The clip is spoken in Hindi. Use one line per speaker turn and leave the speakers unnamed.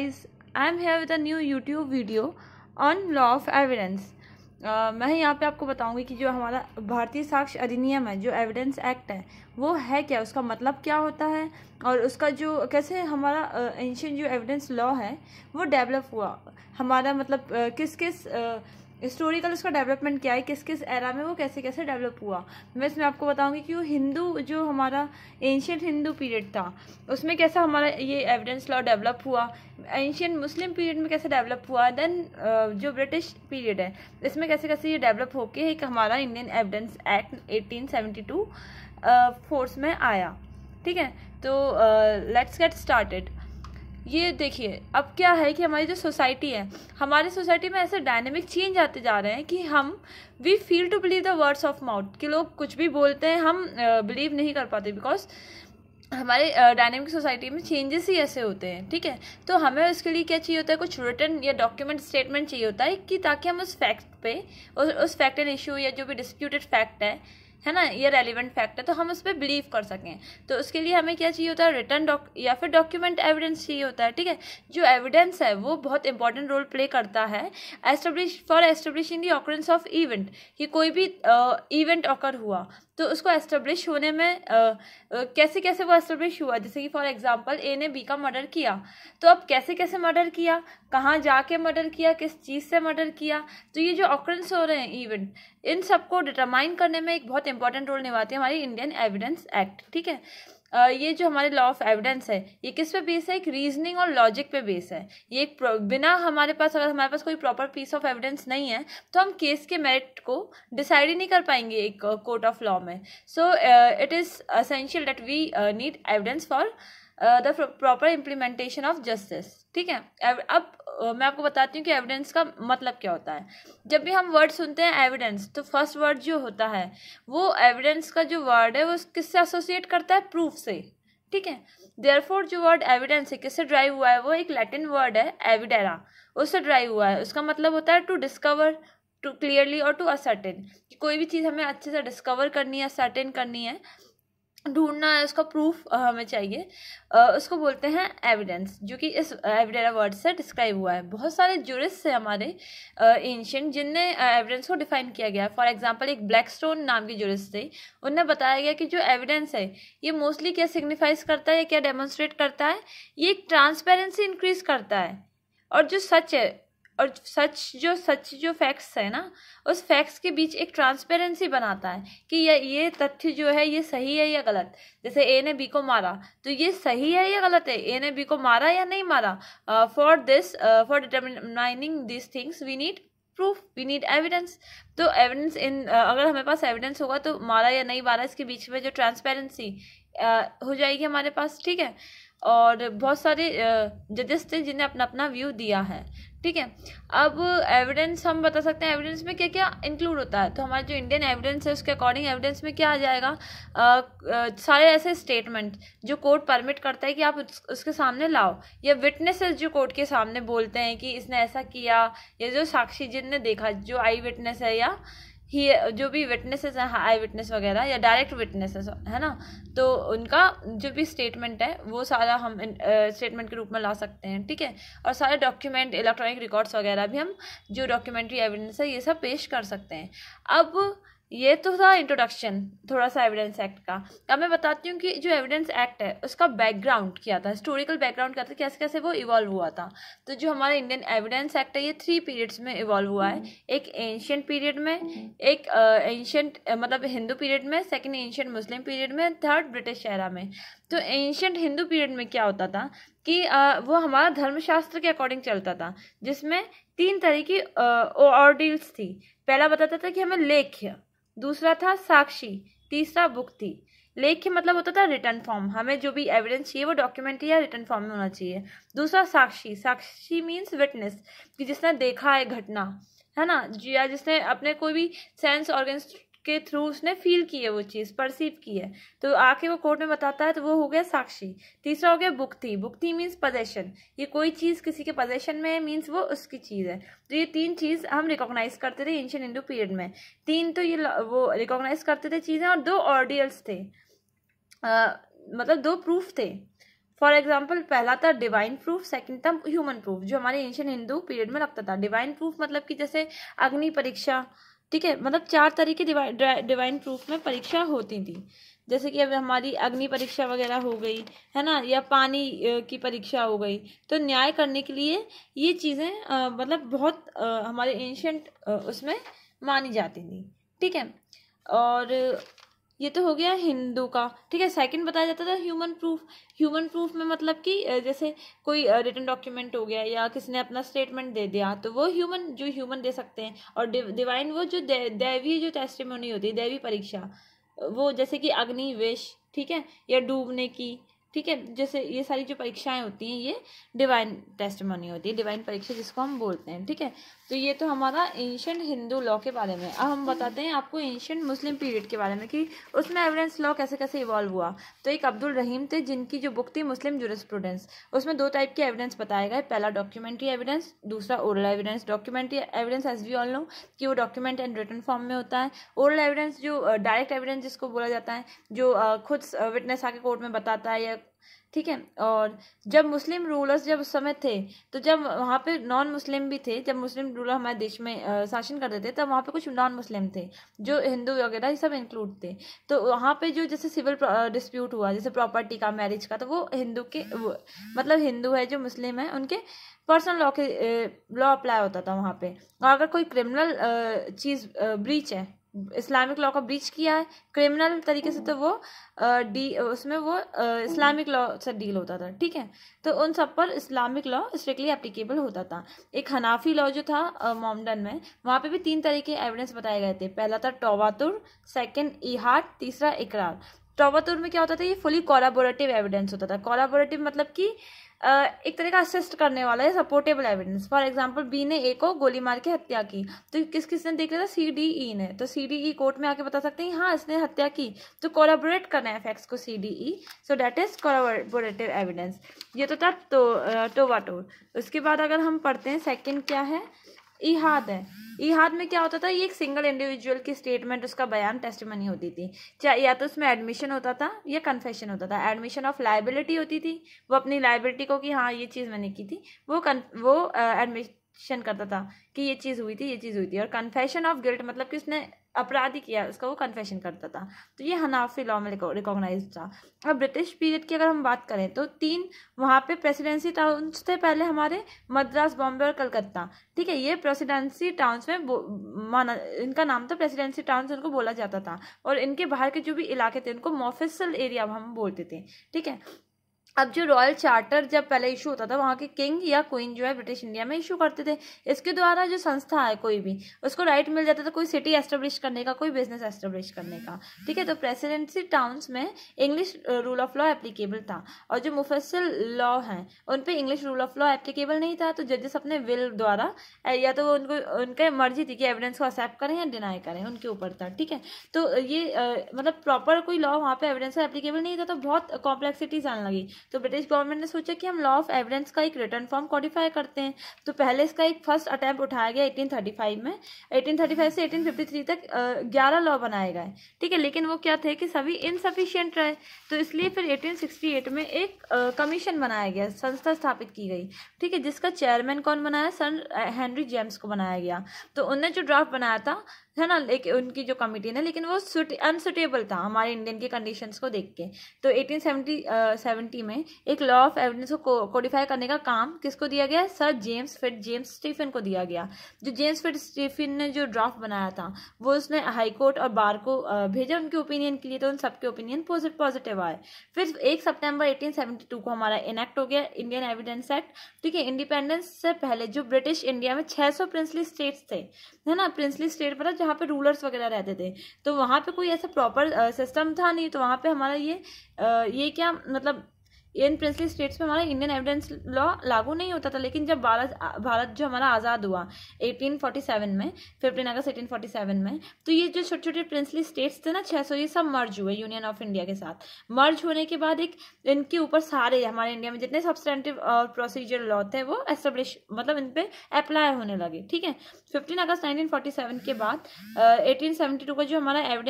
guys I am here with a new YouTube video on law of evidence मैं यहाँ पे आपको बताऊंगी कि जो हमारा भारतीय साक्ष्य अधिनियम है जो एविडेंस एक्ट है वो है क्या उसका मतलब क्या होता है और उसका जो कैसे हमारा एंशियन uh, जो एविडेंस लॉ है वो डेवलप हुआ हमारा मतलब uh, किस किस uh, हिस्टोरिकल उसका डेवलपमेंट क्या है किस किस एरा में वो कैसे कैसे डेवलप हुआ मैं इसमें आपको बताऊंगी कि वो हिंदू जो हमारा एंशियंट हिंदू पीरियड था उसमें कैसा हमारा ये एविडेंस लॉ डेवलप हुआ एंशियंट मुस्लिम पीरियड में कैसे डेवलप हुआ देन जो ब्रिटिश पीरियड है इसमें कैसे कैसे ये डेवलप होके एक हमारा Indian evidence act eighteen fours में आया ठीक है तो लेट्स गेट स्टार्टेड ये देखिए अब क्या है कि हमारी जो सोसाइटी है हमारी सोसाइटी में ऐसे डायनेमिक चेंज आते जा रहे हैं कि हम we feel to believe the words of mouth कि लोग कुछ भी बोलते हैं हम बिलीव नहीं कर पाते बिकॉज हमारे डायनेमिक सोसाइटी में चेंजेस ही ऐसे होते हैं ठीक है तो हमें उसके लिए क्या चाहिए होता है कुछ रिटर्न या डॉक्यूमेंट स्टेटमेंट चाहिए होता है कि ताकि हम उस फैक्ट पे उस फैक्ट एंड इशू या जो भी डिस्प्यूटेड फैक्ट है है ना ये रेलिवेंट फैक्ट है तो हम उस पर बिलीव कर सकें तो उसके लिए हमें क्या चाहिए होता है रिटर्न डॉक या फिर डॉक्यूमेंट एविडेंस चाहिए होता है ठीक है जो एविडेंस है वो बहुत इंपॉर्टेंट रोल प्ले करता है establish for establishing the occurrence of event कि कोई भी इवेंट uh, ऑकर हुआ तो उसको एस्टेब्लिश होने में आ, कैसे कैसे वो एस्टेब्लिश हुआ जैसे कि फॉर एग्जांपल ए ने बी का मर्डर किया तो अब कैसे कैसे मर्डर किया कहाँ जाके मर्डर किया किस चीज़ से मर्डर किया तो ये जो ऑक्रेंस हो रहे हैं इवेंट इन सबको डिटरमाइन करने में एक बहुत इंपॉर्टेंट रोल निभाती है हमारी इंडियन एविडेंस एक्ट ठीक है ये जो हमारे लॉ ऑफ एविडेंस है ये किस पे बेस है एक रीजनिंग और लॉजिक पे बेस है ये एक बिना हमारे पास अगर हमारे पास कोई प्रॉपर पीस ऑफ एविडेंस नहीं है तो हम केस के मेरिट को डिसाइड ही नहीं कर पाएंगे एक कोर्ट ऑफ लॉ में so it is essential that we need evidence for the proper implementation of justice ठीक है अब मैं आपको बताती हूँ कि एविडेंस का मतलब क्या होता है जब भी हम वर्ड सुनते हैं एविडेंस तो फर्स्ट वर्ड जो होता है वो एविडेंस का जो वर्ड है वो किससे एसोसिएट करता है प्रूफ से ठीक है देयरफॉर जो वर्ड एविडेंस है किससे ड्राइव हुआ है वो एक लैटिन वर्ड है एविडेरा उससे ड्राइव हुआ है उसका मतलब होता है टू डिस्कवर टू क्लियरली और टू असर्टेन कोई भी चीज़ हमें अच्छे से डिस्कवर करनी है असर्टेन करनी है ढूंढना है उसका प्रूफ हमें चाहिए उसको बोलते हैं एविडेंस जो कि इस एविडेरा वर्ड से डिस्क्राइब हुआ है बहुत सारे जूरिस्ट हैं हमारे एंशेंट जिनने एविडेंस को डिफाइन किया गया फॉर एग्जांपल एक ब्लैक स्टोन नाम की जूरिस्ट थी उनने बताया गया कि जो एविडेंस है ये मोस्टली क्या सिग्निफाइज करता है या क्या डेमोन्स्ट्रेट करता है ये एक ट्रांसपेरेंसी इंक्रीज करता है और जो सच है और सच जो सच जो फैक्ट्स है ना उस फैक्ट्स के बीच एक ट्रांसपेरेंसी बनाता है कि ये ये तथ्य जो है ये सही है या गलत जैसे ए ने बी को मारा तो ये सही है या गलत है ए ने बी को मारा या नहीं मारा for this for determining this things we need proof we need evidence तो एविडेंस इन uh, अगर हमारे पास एविडेंस होगा तो मारा या नहीं मारा इसके बीच में जो ट्रांसपेरेंसी uh, हो जाएगी हमारे पास ठीक है और बहुत सारे जजेस थे जिन्हें अपना अपना व्यू दिया है ठीक है अब एविडेंस हम बता सकते हैं एविडेंस में क्या क्या इंक्लूड होता है तो हमारा जो इंडियन एविडेंस है उसके अकॉर्डिंग एविडेंस में क्या आ जाएगा आ, आ, सारे ऐसे स्टेटमेंट जो कोर्ट परमिट करता है कि आप उस, उसके सामने लाओ या विटनेसेस जो कोर्ट के सामने बोलते हैं कि इसने ऐसा किया या जो साक्षी जिनने देखा जो आई विटनेस है या ही जो भी विटनेसेस हैं आई विटनेस वगैरह या डायरेक्ट विटनेसेस है ना तो उनका जो भी स्टेटमेंट है वो सारा हम स्टेटमेंट uh, के रूप में ला सकते हैं ठीक है और सारे डॉक्यूमेंट इलेक्ट्रॉनिक रिकॉर्ड्स वगैरह भी हम जो डॉक्यूमेंट्री एविडेंस है ये सब पेश कर सकते हैं अब ये तो था इंट्रोडक्शन थोड़ा सा एविडेंस एक्ट का अब मैं बताती हूँ कि जो एविडेंस एक्ट है उसका बैकग्राउंड क्या था हिस्टोरिकल बैकग्राउंड क्या था कैसे कैसे वो इवॉल्व हुआ था तो जो हमारा इंडियन एविडेंस एक्ट है ये थ्री पीरियड्स में इवॉल्व हुआ है एक एंशियंट पीरियड में एक एंशियंट मतलब हिंदू पीरियड में सेकेंड एंशियंट मुस्लिम पीरियड में थर्ड ब्रिटिश शहरा में तो एंशियंट हिंदू पीरियड में क्या होता था कि uh, वो हमारा धर्मशास्त्र के अकॉर्डिंग चलता था जिसमें तीन तरह की ऑर्डिल्स थी पहला बताता था कि हमें लेख्य दूसरा था साक्षी तीसरा लेख लेख्य मतलब होता था रिटर्न फॉर्म हमें जो भी एविडेंस चाहिए वो डॉक्यूमेंट या रिटर्न फॉर्म में होना चाहिए दूसरा साक्षी साक्षी मीन्स विटनेस कि जिसने देखा है घटना है ना या हाँ, जिसने अपने कोई भी सेंस ऑर्गन्स के थ्रू उसने फील की है वो चीज़ परसीव की है तो आके वो कोर्ट में बताता है तो वो हो गया साक्षी तीसरा हो गया बुक्ति बुक्ति मीन्स पोजेशन ये कोई चीज़ किसी के पजेशन में है मीन्स वो उसकी चीज़ है तो ये तीन चीज़ हम रिकॉग्नाइज करते थे एंशियन हिंदू पीरियड में तीन तो ये वो रिकॉग्नाइज करते थे चीज़ें और दो ऑर्डियल्स थे आ, मतलब दो प्रूफ थे फॉर एग्जाम्पल पहला था डिवाइन प्रूफ सेकेंड था ह्यूमन प्रूफ जो हमारे एंशियन हिंदू पीरियड में लगता था डिवाइन प्रूफ मतलब कि जैसे अग्नि परीक्षा ठीक है मतलब चार तरह की डिवाइन प्रूफ में परीक्षा होती थी जैसे कि अब हमारी अग्नि परीक्षा वगैरह हो गई है ना या पानी की परीक्षा हो गई तो न्याय करने के लिए ये चीज़ें मतलब बहुत हमारे एंशंट उसमें मानी जाती थी ठीक है और ये तो हो गया हिंदू का ठीक है सेकंड बताया जाता था ह्यूमन प्रूफ ह्यूमन प्रूफ में मतलब कि जैसे कोई रिटर्न डॉक्यूमेंट हो गया या किसी ने अपना स्टेटमेंट दे दिया तो वो ह्यूमन जो ह्यूमन दे सकते हैं और डिवाइन वो जो दैवीय जो टेस्टिमोनी होती है दैवी परीक्षा वो जैसे कि अग्निवेश ठीक है या डूबने की ठीक है जैसे ये सारी जो परीक्षाएं होती हैं ये डिवाइन टेस्टमोनी होती है डिवाइन परीक्षा जिसको हम बोलते हैं ठीक है तो ये तो हमारा एंशंट हिंदू लॉ के बारे में अब हम बताते हैं आपको एंशंट मुस्लिम पीरियड के बारे में कि उसमें एविडेंस लॉ कैसे कैसे इवॉल्व हुआ तो एक अब्दुल रहीम थे जिनकी जो बुक थी मुस्लिम जूरिस्प्रूडेंस उसमें दो टाइप के एविडेंस बताए गए पहला डॉक्यूमेंट्री एविडेंस दूसरा oral evidence documentary evidence as we all know कि वो डॉक्यूमेंट एंड रिटर्न फॉर्म में होता है ओरल एविडेंस जो डायरेक्ट uh, एविडेंस जिसको बोला जाता है जो uh, खुद विटनेस uh, आके कोर्ट में बताता है या ठीक है और जब मुस्लिम रूलर्स जब उस समय थे तो जब वहाँ पे नॉन मुस्लिम भी थे जब मुस्लिम रूलर हमारे देश में शासन करते थे तब वहाँ पे कुछ नॉन मुस्लिम थे जो हिंदू वगैरह ये सब इंक्लूड थे तो वहाँ पे जो जैसे सिविल डिस्प्यूट हुआ जैसे प्रॉपर्टी का मैरिज का तो वो हिंदू के वो, मतलब हिंदू है जो मुस्लिम है उनके पर्सनल लॉ के लॉ अप्लाई होता था वहाँ पर और अगर कोई क्रिमिनल चीज़ ब्रीच है इस्लामिक लॉ का ब्रीच किया है क्रिमिनल तरीके से तो वो डी उसमें वो इस्लामिक लॉ से डील होता था ठीक है तो उन सब पर इस्लामिक लॉ स्ट्रिक्टली एप्लीकेबल होता था एक हनाफी लॉ जो था मॉमडन में वहाँ पे भी तीन तरह के एविडेंस बताए गए थे पहला था टोवातुर सेकंड इहाट तीसरा इकरार टोवातुर में क्या होता था ये फुली कोलाबोरेटिव एविडेंस होता था कोलाबोरेटिव मतलब कि एक तरह का असिस्ट करने वाला है supportable evidence for example B ने ए को गोली मार के हत्या की तो किस किस ने देख लिया था सी डी ई ने तो सी डी ई कोर्ट में आके बता सकते हैं हाँ इसने हत्या की तो कोलाबोरेट करना है फैक्ट्स को C D E so that is collaborative evidence ये तो था टोवाटोर तो, तो उसके बाद अगर हम पढ़ते हैं सेकेंड क्या है इहाद है इहाद में क्या होता था ये एक सिंगल इंडिविजुअल की स्टेटमेंट उसका बयान टेस्टमनी होती थी चाहे या तो उसमें एडमिशन होता था या कन्फेशन होता था एडमिशन ऑफ लाइबिलिटी होती थी वो अपनी लाइबिलिटी को कि हाँ ये चीज़ मैंने की थी वो कन वो एडमिशन करता था कि ये चीज़ हुई थी ये चीज़ हुई थी और कन्फेशन ऑफ गिल्ट मतलब कि उसने अपराध ही किया उसका वो कन्फेशन करता था तो ये हनाफी लॉ में रिकॉग्नाइज था अब ब्रिटिश पीरियड की अगर हम बात करें तो तीन वहाँ पे प्रेसिडेंसी टाउन्स थे पहले हमारे मद्रास बॉम्बे और कलकत्ता ठीक है ये प्रेसिडेंसी टाउन्स में माना इनका नाम था प्रेसिडेंसी टाउन्स उनको बोला जाता था और इनके बाहर के जो भी इलाके थे उनको मोफिसल एरिया हम बोलते थे ठीक है अब जो रॉयल चार्टर जब पहले इशू होता था वहाँ के किंग या क्वीन जो है ब्रिटिश इंडिया में इशू करते थे इसके द्वारा जो संस्था है कोई भी उसको राइट मिल जाता था कोई सिटी एस्टेब्लिश करने का कोई बिजनेस एस्टेब्लिश करने का ठीक है तो प्रेसिडेंसी टाउन्स में English rule of law applicable था और जो मुफसल लॉ हैं उन पर English rule of law applicable नहीं था तो जजेस अपने विल द्वारा या तो उनको उनके मर्जी थी कि एविडेंस को एक्सेप्ट करें या डिनाई करें उनके ऊपर था ठीक है तो ये मतलब प्रॉपर कोई लॉ वहाँ पर एविडेंस एप्लीकेबल नहीं था तो बहुत कॉम्प्लेक्सिटीज आने लगी तो ब्रिटिश गवर्नमेंट ने सोचा कि हम लॉ ऑफ एविडेंस का एक रिटर्न फॉर्म कॉडिफाई करते हैं तो पहले इसका एक फर्स्ट अटैम्प्ट उठाया गया 1835 में 1835 से 1853 तक ग्यारह लॉ बनाए गए ठीक है लेकिन वो क्या थे कि सभी इनसफिशियंट रहे तो इसलिए फिर 1868 में एक कमीशन बनाया गया संस्था स्थापित की गई ठीक है जिसका चेयरमैन कौन बनाया सर हेनरी जेम्स को बनाया गया तो उनने जो ड्राफ्ट बनाया था है ना लेकिन उनकी जो कमिटी ना लेकिन वो अनसुटेबल था हमारे इंडियन की कंडीशंस को देख के तो 1870 सेवेंटी में एक लॉ ऑफ एविडेंस को कोडिफाई करने का काम किसको दिया गया sir James Fitzjames Stephen को दिया गया जो जेम्स फिट स्टीफन ने जो ड्राफ्ट बनाया था वो उसने हाईकोर्ट और बार को भेजा उनके ओपिनियन के लिए तो उन सबके ओपिनियन पॉजिटिव आए फिर एक सप्टेम्बर एटीन को हमारा इनेक्ट हो गया इंडियन एविडेंस एक्ट ठीक है इंडिपेंडेंस से पहले जो ब्रिटिश इंडिया में सौ प्रिंसली स्टेट्स थे है ना प्रिंसली स्टेट पर जहाँ पे रूलर्स वगैरह रहते थे तो वहाँ पे कोई ऐसा प्रॉपर सिस्टम था नहीं तो वहाँ पे हमारा ये ये क्या मतलब इन प्रिंसली स्टेट्स में हमारा इंडियन एविडेंस लॉ लागू नहीं होता था लेकिन जब भारत भारत जो हमारा आज़ाद हुआ 1847 में 15 अगस्त 1847 में तो ये जो छोटे छोटे प्रिंसली स्टेट्स थे ना 600 ये सब मर्ज हुए यूनियन ऑफ इंडिया के साथ मर्ज होने के बाद एक इनके ऊपर सारे हमारे इंडिया में जितने सब्सटेंटिव प्रोसीजर लॉ थे वो एस्टेब्लिश मतलब इन पर अप्लाई होने लगे ठीक है फिफ्टीन अगस्त नाइनटीन के बाद एटीन का जो हमारा एविडेंस